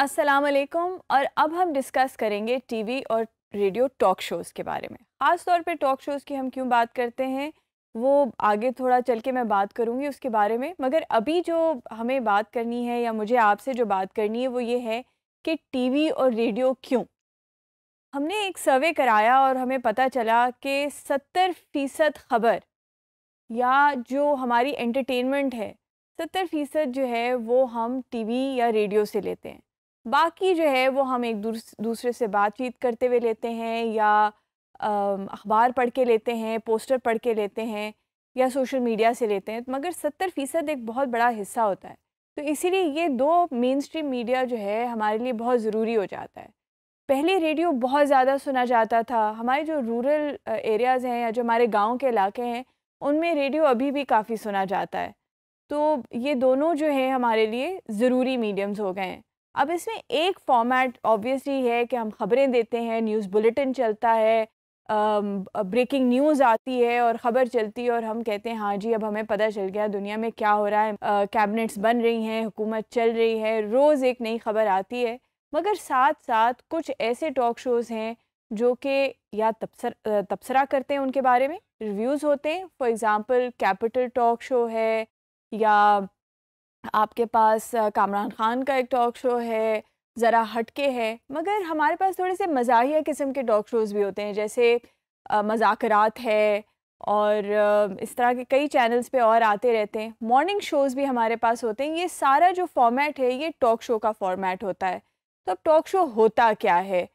अस्सलाम वालेकुम और अब हम डिस्कस करेंगे टीवी और रेडियो टॉक शोज़ के बारे में ख़ास तौर पे टॉक शोज़ की हम क्यों बात करते हैं वो आगे थोड़ा चल के मैं बात करूँगी उसके बारे में मगर अभी जो हमें बात करनी है या मुझे आपसे जो बात करनी है वो ये है कि टीवी और रेडियो क्यों हमने एक सर्वे कराया और हमें पता चला कि सत्तर फ़ीसद खबर या जो हमारी एंटरटेनमेंट है सत्तर फ़ीसद जो है वो हम टीवी या रेडियो से लेते हैं बाकी जो है वो हम एक दूसरे से बातचीत करते हुए लेते हैं या अखबार पढ़ के लेते हैं पोस्टर पढ़ के लेते हैं या सोशल मीडिया से लेते हैं तो मगर सत्तर फ़ीसद एक बहुत बड़ा हिस्सा होता है तो इसीलिए ये दो मेन स्ट्रीम मीडिया जो है हमारे लिए बहुत ज़रूरी हो जाता है पहले रेडियो बहुत ज़्यादा सुना जाता था हमारे जो रूरल एरियाज़ हैं या जो हमारे गाँव के इलाके हैं उनमें रेडियो अभी भी काफ़ी सुना जाता है तो ये दोनों जो है हमारे लिए ज़रूरी मीडियम्स हो गए हैं अब इसमें एक फॉर्मेट ऑब्वियसली है कि हम ख़बरें देते हैं न्यूज़ बुलेटिन चलता है ब्रेकिंग न्यूज़ आती है और ख़बर चलती है और हम कहते हैं हाँ जी अब हमें पता चल गया दुनिया में क्या हो रहा है कैबिनेट्स बन रही हैं हुकूमत चल रही है रोज़ एक नई खबर आती है मगर साथ साथ कुछ ऐसे टॉक शोज़ हैं जो कि या तबसर तबसरा करते हैं उनके बारे में रिव्यूज़ होते हैं for example capital talk show है या आपके पास कामरान खान का एक टॉक शो है ज़रा हटके है मगर हमारे पास थोड़े से मज़ाहिया किस्म के टॉक शोज़ भी होते हैं जैसे मजाकरात है और इस तरह के कई चैनल्स पे और आते रहते हैं मॉर्निंग शोज़ भी हमारे पास होते हैं ये सारा जो फॉर्मेट है ये टॉक शो का फॉर्मेट होता है तो अब टॉक शो होता क्या है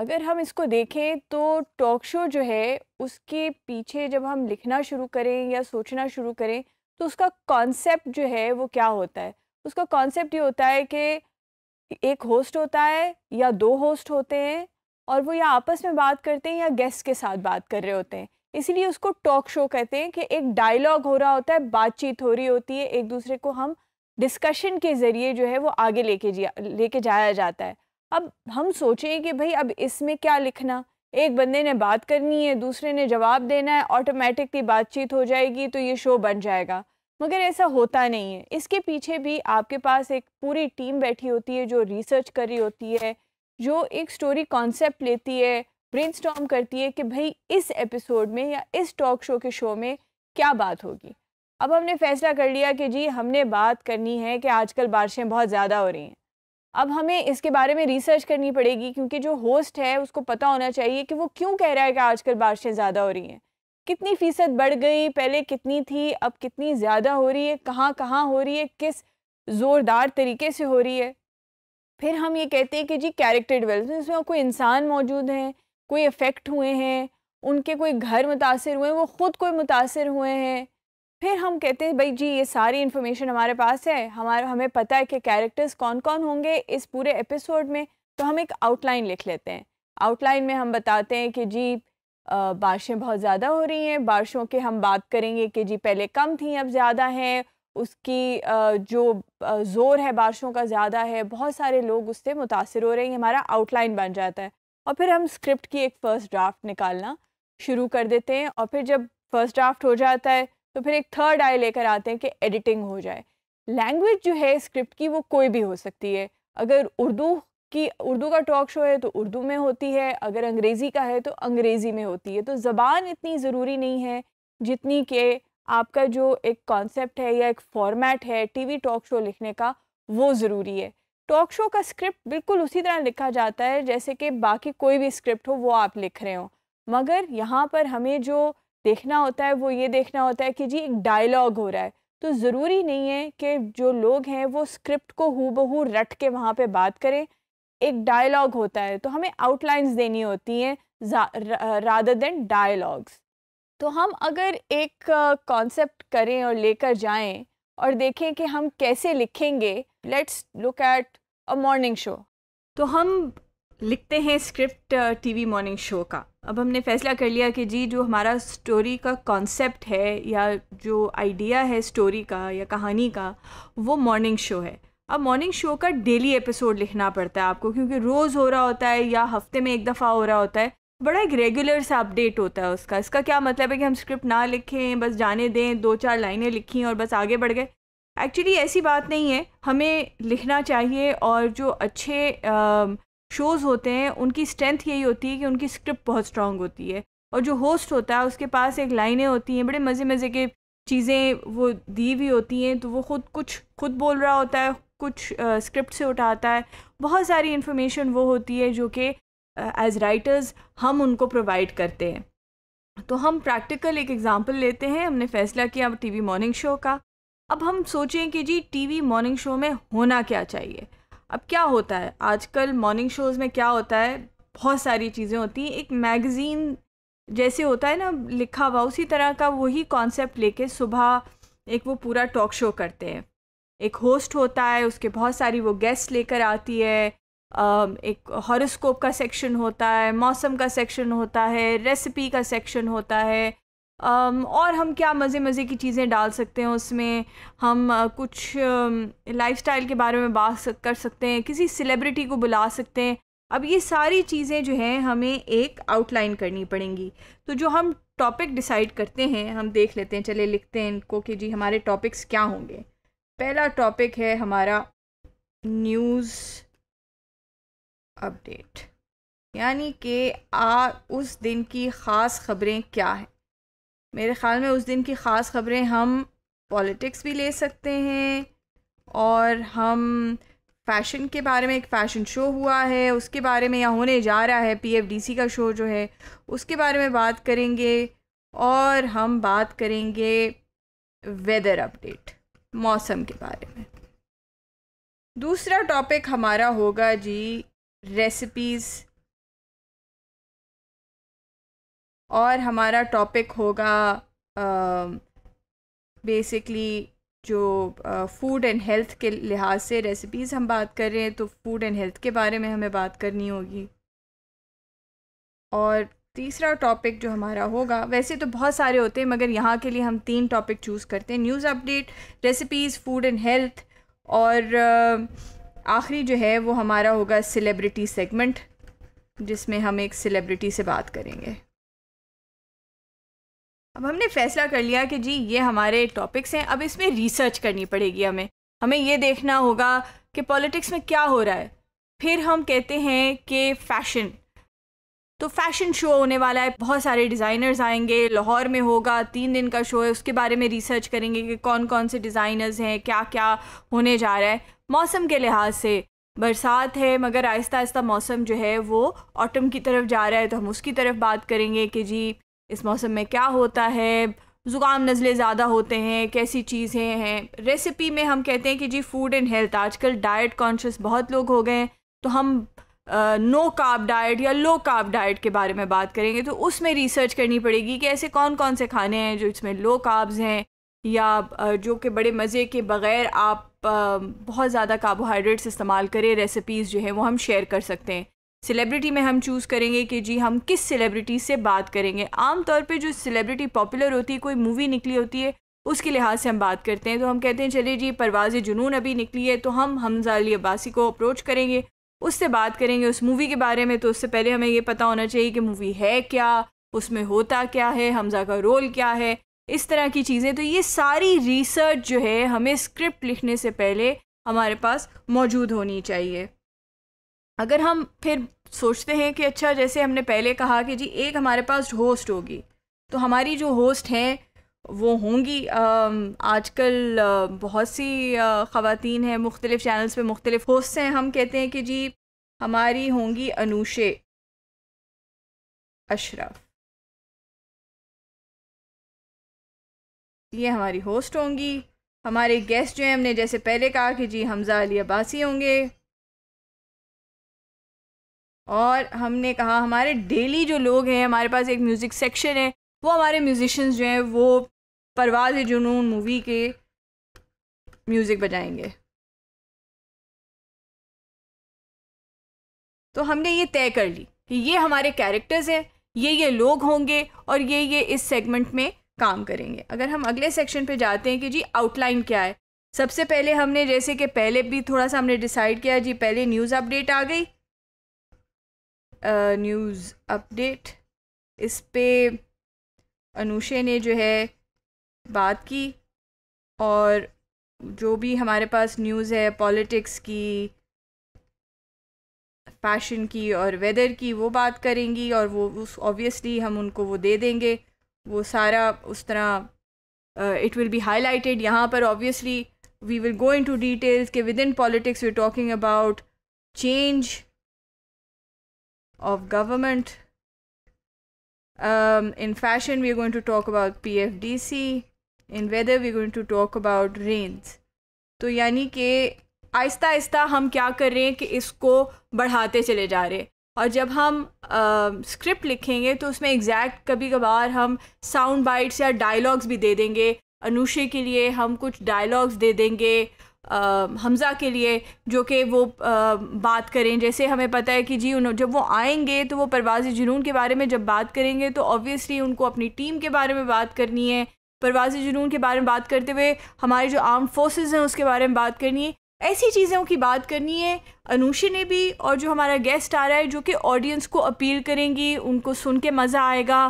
अगर हम इसको देखें तो टॉक शो जो है उसके पीछे जब हम लिखना शुरू करें या सोचना शुरू करें तो उसका कॉन्सेप्ट जो है वो क्या होता है उसका कॉन्सेप्ट ये होता है कि एक होस्ट होता है या दो होस्ट होते हैं और वो या आपस में बात करते हैं या गेस्ट के साथ बात कर रहे होते हैं इसीलिए उसको टॉक शो कहते हैं कि एक डायलॉग हो रहा होता है बातचीत हो रही होती है एक दूसरे को हम डिस्कशन के ज़रिए जो है वो आगे लेके लेके जाया जाता है अब हम सोचें कि भाई अब इसमें क्या लिखना एक बंदे ने बात करनी है दूसरे ने जवाब देना है ऑटोमेटिकली बातचीत हो जाएगी तो ये शो बन जाएगा मगर ऐसा होता नहीं है इसके पीछे भी आपके पास एक पूरी टीम बैठी होती है जो रिसर्च कर रही होती है जो एक स्टोरी कॉन्सेप्ट लेती है ब्रेन करती है कि भाई इस एपिसोड में या इस टॉक शो के शो में क्या बात होगी अब हमने फैसला कर लिया कि जी हमने बात करनी है कि आजकल बारिशें बहुत ज़्यादा हो रही हैं अब हमें इसके बारे में रिसर्च करनी पड़ेगी क्योंकि जो होस्ट है उसको पता होना चाहिए कि वो क्यों कह रहा है कि आजकल बारिशें ज़्यादा हो रही हैं कितनी फ़ीसद बढ़ गई पहले कितनी थी अब कितनी ज़्यादा हो रही है कहाँ कहाँ हो रही है किस ज़ोरदार तरीके से हो रही है फिर हम ये कहते हैं कि जी कैरेक्टर डिवेलपमेंट इसमें कोई इंसान मौजूद हैं कोई अफेक्ट हुए हैं उनके कोई घर मुतासर हुए हैं वो ख़ुद कोई मुतासर हुए हैं फिर हम कहते हैं भाई जी ये सारी इन्फॉर्मेशन हमारे पास है हमारा हमें पता है कि कैरेक्टर्स कौन कौन होंगे इस पूरे एपिसोड में तो हम एक आउटलाइन लिख लेते हैं आउटलाइन में हम बताते हैं कि जी बारिशें बहुत ज़्यादा हो रही हैं बारिशों के हम बात करेंगे कि जी पहले कम थी अब ज़्यादा हैं उसकी जो ज़ोर है बारिशों का ज़्यादा है बहुत सारे लोग उससे मुतासर हो रहे हैं हमारा आउटलाइन बन जाता है और फिर हम स्क्रिप्ट की एक फ़र्स्ट ड्राफ्ट निकालना शुरू कर देते हैं और फिर जब फर्स्ट ड्राफ्ट हो जाता है तो फिर एक थर्ड आई लेकर आते हैं कि एडिटिंग हो जाए लैंग्वेज जो है स्क्रिप्ट की वो कोई भी हो सकती है अगर उर्दू की उर्दू का टॉक शो है तो उर्दू में होती है अगर अंग्रेज़ी का है तो अंग्रेज़ी में होती है तो ज़बान इतनी ज़रूरी नहीं है जितनी कि आपका जो एक कॉन्सेप्ट है या एक फॉर्मेट है टीवी टॉक शो लिखने का वो ज़रूरी है टॉक शो का स्क्रिप्ट बिल्कुल उसी तरह लिखा जाता है जैसे कि बाकी कोई भी स्क्रिप्ट हो वो आप लिख रहे हो मगर यहाँ पर हमें जो देखना होता है वो ये देखना होता है कि जी एक डायलॉग हो रहा है तो ज़रूरी नहीं है कि जो लोग हैं वो स्क्रिप्ट को हु बहू रट के वहाँ पे बात करें एक डायलॉग होता है तो हमें आउटलाइंस देनी होती हैं रादर देन डायलॉग्स तो हम अगर एक कॉन्सेप्ट करें और लेकर जाएं और देखें कि हम कैसे लिखेंगे let's look at a morning show तो हम लिखते हैं स्क्रिप्ट टीवी मॉर्निंग शो का अब हमने फैसला कर लिया कि जी जो हमारा स्टोरी का कॉन्सेप्ट है या जो आइडिया है स्टोरी का या कहानी का वो मॉर्निंग शो है अब मॉर्निंग शो का डेली एपिसोड लिखना पड़ता है आपको क्योंकि रोज़ हो रहा होता है या हफ्ते में एक दफ़ा हो रहा होता है बड़ा एक रेगुलर सा अपडेट होता है उसका इसका क्या मतलब है कि हम स्क्रिप्ट ना लिखें बस जाने दें दो चार लाइनें लिखी और बस आगे बढ़ गए एक्चुअली ऐसी बात नहीं है हमें लिखना चाहिए और जो अच्छे आ, शोज़ होते हैं उनकी स्ट्रेंथ यही होती है कि उनकी स्क्रिप्ट बहुत स्ट्रांग होती है और जो होस्ट होता है उसके पास एक लाइनें होती हैं बड़े मज़े मज़े के चीज़ें वो दी हुई होती हैं तो वो खुद कुछ खुद बोल रहा होता है कुछ स्क्रिप्ट से उठाता है बहुत सारी इन्फॉर्मेशन वो होती है जो कि एज राइटर्स हम उनको प्रोवाइड करते हैं तो हम प्रैक्टिकल एक एग्ज़ाम्पल लेते हैं हमने फ़ैसला किया टी वी मॉर्निंग शो का अब हम सोचें कि Zee T V morning show में होना क्या चाहिए अब क्या होता है आजकल मॉर्निंग शोज़ में क्या होता है बहुत सारी चीज़ें होती हैं एक मैगज़ीन जैसे होता है ना लिखा हुआ उसी तरह का वही कॉन्सेप्ट लेके सुबह एक वो पूरा टॉक शो करते हैं एक होस्ट होता है उसके बहुत सारी वो गेस्ट लेकर आती है एक हॉरोस्कोप का सेक्शन होता है मौसम का सेक्शन होता है रेसिपी का सेक्शन होता है और हम क्या मज़े मज़े की चीज़ें डाल सकते हैं उसमें हम कुछ लाइफस्टाइल के बारे में बात कर सकते हैं किसी सेलिब्रिटी को बुला सकते हैं अब ये सारी चीज़ें जो हैं हमें एक आउटलाइन करनी पड़ेंगी तो जो हम टॉपिक डिसाइड करते हैं हम देख लेते हैं चले लिखते हैं इनको कि जी हमारे टॉपिक्स क्या होंगे पहला टॉपिक है हमारा न्यूज़ अपडेट यानी कि आ उस दिन की ख़ास खबरें क्या हैं मेरे ख़्याल में उस दिन की ख़ास ख़बरें हम पॉलिटिक्स भी ले सकते हैं और हम फैशन के बारे में एक फ़ैशन शो हुआ है उसके बारे में या होने जा रहा है पीएफडीसी का शो जो है उसके बारे में बात करेंगे और हम बात करेंगे वेदर अपडेट मौसम के बारे में दूसरा टॉपिक हमारा होगा जी रेसिपीज़ और हमारा टॉपिक होगा बेसिकली जो फूड एंड हेल्थ के लिहाज से रेसिपीज़ हम बात कर रहे हैं तो फूड एंड हेल्थ के बारे में हमें बात करनी होगी और तीसरा टॉपिक जो हमारा होगा वैसे तो बहुत सारे होते हैं मगर यहाँ के लिए हम तीन टॉपिक चूज़ करते हैं news update recipes food and health और आखिरी जो है वो हमारा होगा सेलिब्रिटी सेगमेंट जिसमें हम एक सेलिब्रिटी से बात करेंगे अब हमने फैसला कर लिया कि जी ये हमारे टॉपिक्स हैं अब इसमें रिसर्च करनी पड़ेगी हमें हमें ये देखना होगा कि पॉलिटिक्स में क्या हो रहा है फिर हम कहते हैं कि फैशन तो फैशन शो होने वाला है बहुत सारे डिज़ाइनर्स आएंगे लाहौर में होगा तीन दिन का शो है उसके बारे में रिसर्च करेंगे कि कौन कौन से डिज़ाइनर्स हैं क्या क्या होने जा रहा है मौसम के लिहाज से बरसात है मगर आहिस्ता आहिस्ता मौसम जो है वो ऑटम की तरफ जा रहा है तो हम उसकी तरफ बात करेंगे कि जी इस मौसम में क्या होता है ज़ुकाम नज़ले ज़्यादा होते हैं कैसी चीज़ें हैं रेसिपी में हम कहते हैं कि जी फूड एंड हेल्थ आजकल डाइट कॉन्शियस बहुत लोग हो गए हैं तो हम नो काप डाइट या लो काप डाइट के बारे में बात करेंगे तो उसमें रिसर्च करनी पड़ेगी कि ऐसे कौन कौन से खाने हैं जो इसमें लो काब्स हैं या जो कि बड़े मज़े के बग़ैर आप बहुत ज़्यादा कार्बोहाइड्रेट्स इस्तेमाल करें रेसिपीज़ जो हैं वो हम शेयर कर सकते हैं सेलिब्रिटी में हम चूज़ करेंगे कि जी हम किस सेलिब्रिटी से बात करेंगे आमतौर पे जो सेलिब्रिटी पॉपुलर होती है कोई मूवी निकली होती है उसके लिहाज से हम बात करते हैं तो हम कहते हैं चलिए जी परवाज जुनून अभी निकली है तो हम हमजा अली अब्बासी को अप्रोच करेंगे उससे बात करेंगे उस मूवी के बारे में तो उससे पहले हमें ये पता होना चाहिए कि मूवी है क्या उसमें होता क्या है हमजा का रोल क्या है इस तरह की चीज़ें तो ये सारी रिसर्च जो है हमें स्क्रिप्ट लिखने से पहले हमारे पास मौजूद होनी चाहिए अगर हम फिर सोचते हैं कि अच्छा जैसे हमने पहले कहा कि जी एक हमारे पास होस्ट होगी तो हमारी जो होस्ट हैं वो होंगी आजकल बहुत सी ख़वातीन हैं मुख्तलिफ़ चैनल्स पे मुख्तलिफ़ होस्ट हैं हम कहते हैं कि जी हमारी होंगी अनूशे अशरफ ये हमारी होस्ट होंगी हमारे गेस्ट जो हैं हमने जैसे पहले कहा कि जी हमज़ा अली अब्बासी होंगे और हमने कहा हमारे डेली जो लोग हैं हमारे पास एक म्यूज़िक सेक्शन है वो हमारे म्यूज़िशंस जो हैं वो परवाज जुनून मूवी के म्यूज़िक बजाएंगे तो हमने ये तय कर ली कि ये हमारे कैरेक्टर्स हैं ये ये लोग होंगे और ये ये इस सेगमेंट में काम करेंगे अगर हम अगले सेक्शन पे जाते हैं कि जी आउटलाइन क्या है सबसे पहले हमने जैसे कि पहले भी थोड़ा सा हमने डिसाइड किया जी पहले न्यूज़ अपडेट आ गई न्यूज़ अपडेट इस पे अनुषे ने जो है बात की और जो भी हमारे पास न्यूज़ है पॉलिटिक्स की फैशन की और वेदर की वो बात करेंगी और वो उस ऑब्वियसली हम उनको वो दे देंगे वो सारा उस तरह इट विल बी हाईलाइटेड यहाँ पर obviously we will go into details के within politics we talking about change of government. Um, in fashion, we are going to talk about PFDC. In weather, we are going to talk about rains. तो यानी कि आहिस्ता आहिस्ता हम क्या कर रहे हैं कि इसको बढ़ाते चले जा रहे हैं और जब हम स्क्रिप्ट लिखेंगे तो उसमें एग्जैक्ट कभी कभार हम साउंड बाइट्स या डायलॉग्स भी दे देंगे अनुषे के लिए हम कुछ डायलॉग्स दे देंगे हमज़ा के लिए जो कि वो आ, बात करें जैसे हमें पता है कि जी उन जब वो आएंगे तो वो परवाज़ जुनून के बारे में जब बात करेंगे तो ऑब्वियसली उनको अपनी टीम के बारे में बात करनी है परवाज़ जुनून के बारे में बात करते हुए हमारे जो आर्म फोर्सेज हैं उसके बारे में बात करनी है ऐसी चीज़ों की बात करनी है अनूशी ने भी और जो हमारा गेस्ट आ रहा है जो कि ऑडियंस को अपील करेंगी उनको सुन के मज़ा आएगा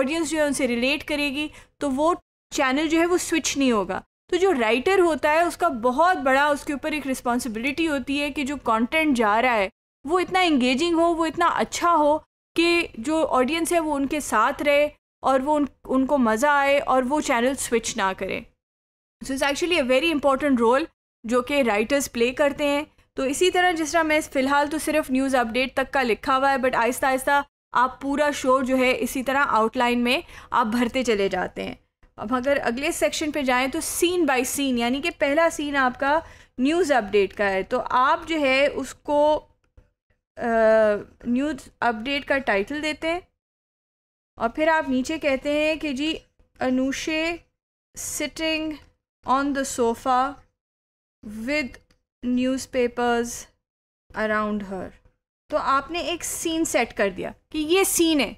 ऑडियंस जो है उनसे रिलेट करेगी तो वो चैनल जो है वो स्विच नहीं होगा तो जो राइटर होता है उसका बहुत बड़ा उसके ऊपर एक रिस्पॉन्सिबिलिटी होती है कि जो कॉन्टेंट जा रहा है वो इतना इंगेजिंग हो वो इतना अच्छा हो कि जो ऑडियंस है वो उनके साथ रहे और वो उन उनको मज़ा आए और वो चैनल स्विच ना करें so is actually a very important role जो कि राइटर्स प्ले करते हैं तो इसी तरह जिस तरह मैं फ़िलहाल तो सिर्फ न्यूज़ अपडेट तक का लिखा हुआ है बट आहिस्ता आहिस्ता आप पूरा शो जो है इसी तरह आउटलाइन में आप भरते चले जाते हैं अब अगर अगले सेक्शन पे जाएं तो सीन बाय सीन यानी कि पहला सीन आपका न्यूज़ अपडेट का है तो आप जो है उसको न्यूज़ अपडेट का टाइटल देते हैं और फिर आप नीचे कहते हैं कि जी Anoushay sitting on the sofa with newspapers around her तो आपने एक सीन सेट कर दिया कि ये सीन है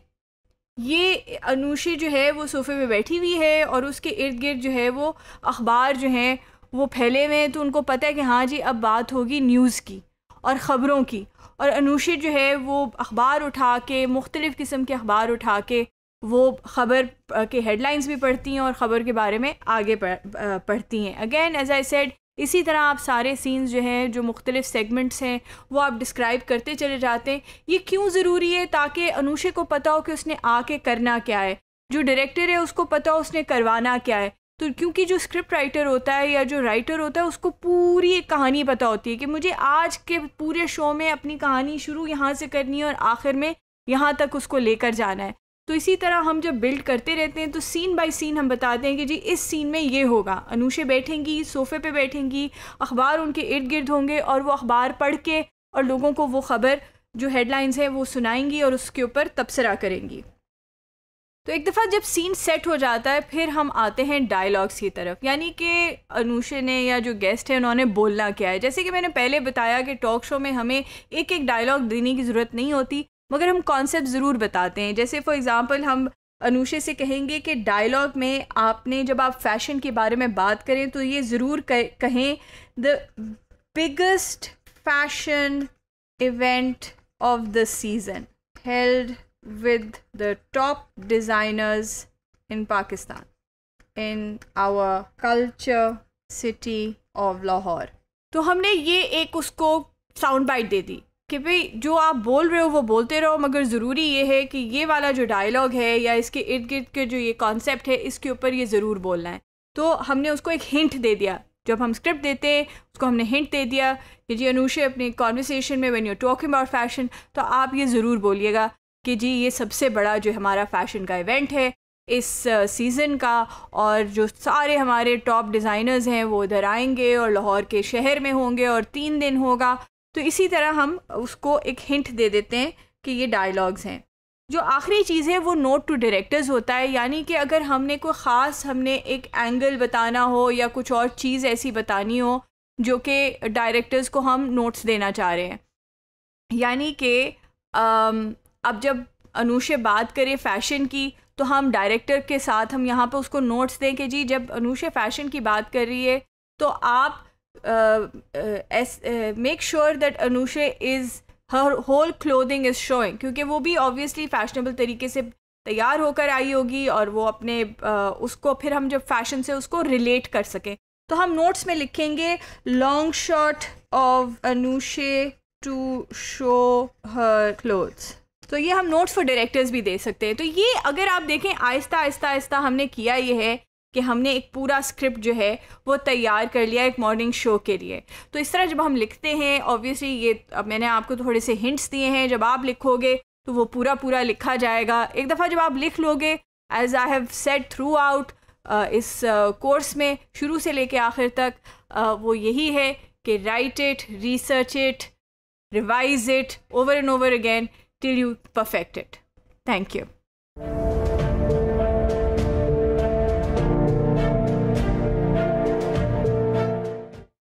ये अनुषी जो है वो सोफे पे बैठी हुई है और उसके इर्द गिर्द जो है वो अखबार जो हैं वो फैले हुए हैं तो उनको पता है कि हाँ जी अब बात होगी न्यूज़ की और ख़बरों की और अनुषी जो है वो अखबार उठा के मुख्तलिफ़ किस्म के अखबार उठा के वो ख़बर के हेडलाइंस भी पढ़ती हैं और ख़बर के बारे में आगे पढ़ती हैं अगेन एज आई सेड इसी तरह आप सारे सीन्स जो हैं जो मुख्तलिफ सेगमेंट्स हैं वो आप डिस्क्राइब करते चले जाते हैं ये क्यों ज़रूरी है ताकि अनुषे को पता हो कि उसने आके करना क्या है जो डायरेक्टर है उसको पता हो उसने करवाना क्या है तो क्योंकि जो स्क्रिप्ट राइटर होता है या जो राइटर होता है उसको पूरी एक कहानी पता होती है कि मुझे आज के पूरे शो में अपनी कहानी शुरू यहाँ से करनी है और आखिर में यहाँ तक उसको लेकर जाना है तो इसी तरह हम जब बिल्ड करते रहते हैं तो सीन बाय सीन हम बताते हैं कि जी इस सीन में ये होगा अनूशे बैठेंगी सोफ़े पे बैठेंगी अखबार उनके इर्द गिर्द होंगे और वो अखबार पढ़ के और लोगों को वो ख़बर जो हेडलाइंस है वो सुनाएंगी और उसके ऊपर तबसरा करेंगी तो एक दफ़ा जब सीन सेट हो जाता है फिर हम आते हैं डायलॉग्स की तरफ यानी कि अनुषे ने या जो गेस्ट हैं उन्होंने बोलना क्या है जैसे कि मैंने पहले बताया कि टॉक शो में हमें एक एक डायलॉग देने की ज़रूरत नहीं होती मगर हम कॉन्सेप्ट ज़रूर बताते हैं जैसे फॉर एग्ज़ाम्पल हम अनुषे से कहेंगे कि डायलॉग में आपने जब आप फैशन के बारे में बात करें तो ये ज़रूर कहें the biggest fashion event of the season held with the top designers in Pakistan in our culture city of Lahore तो हमने ये एक उसको साउंड बाइट दे दी कि भाई जो आप बोल रहे हो वो बोलते रहो मगर ज़रूरी ये है कि ये वाला जो डायलॉग है या इसके इर्द गिर्द के जो ये कॉन्सेप्ट है इसके ऊपर ये ज़रूर बोलना है तो हमने उसको एक हिंट दे दिया जब हम स्क्रिप्ट देते हैं उसको हमने हिंट दे दिया कि जी अनुषे अपने कॉन्वर्सेशन में when you talking about fashion तो आप ये ज़रूर बोलिएगा कि जी ये सबसे बड़ा जो हमारा फैशन का इवेंट है इस सीज़न का और जो सारे हमारे टॉप डिज़ाइनर्स हैं वो इधर आएंगे और लाहौर के शहर में होंगे और तीन दिन होगा तो इसी तरह हम उसको एक हिंट दे देते हैं कि ये डायलॉग्स हैं जो आखिरी चीज़ है वो नोट टू डायरेक्टर्स होता है यानी कि अगर हमने कोई ख़ास हमने एक एंगल बताना हो या कुछ और चीज़ ऐसी बतानी हो जो कि डायरेक्टर्स को हम नोट्स देना चाह रहे हैं यानी कि अब जब अनुषे बात करें फ़ैशन की तो हम डायरेक्टर के साथ हम यहाँ पर उसको नोट्स दें कि जी जब अनुषे फ़ैशन की बात कर रही है तो आप make sure that Anoushay is her whole clothing is showing क्योंकि वो भी ऑब्वियसली फैशनेबल तरीके से तैयार होकर आई होगी और वो अपने uh, उसको फिर हम जब फैशन से उसको रिलेट कर सकें तो हम नोट्स में लिखेंगे long shot of Anoushay to show her clothes तो ये हम नोट्स फॉर डायरेक्टर्स भी दे सकते हैं तो ये अगर आप देखें आहिस्ता आहिस्ता आहिस्ता हमने किया ये है कि हमने एक पूरा स्क्रिप्ट जो है वो तैयार कर लिया एक मॉर्निंग शो के लिए तो इस तरह जब हम लिखते हैं ऑब्वियसली ये अब मैंने आपको थोड़े से हिंट्स दिए हैं जब आप लिखोगे तो वो पूरा पूरा लिखा जाएगा एक दफ़ा जब आप लिख लोगे as I have said throughout इस कोर्स uh, में शुरू से लेके आखिर तक uh, वो यही है कि write it research it revise it over and over again till you perfect it thank you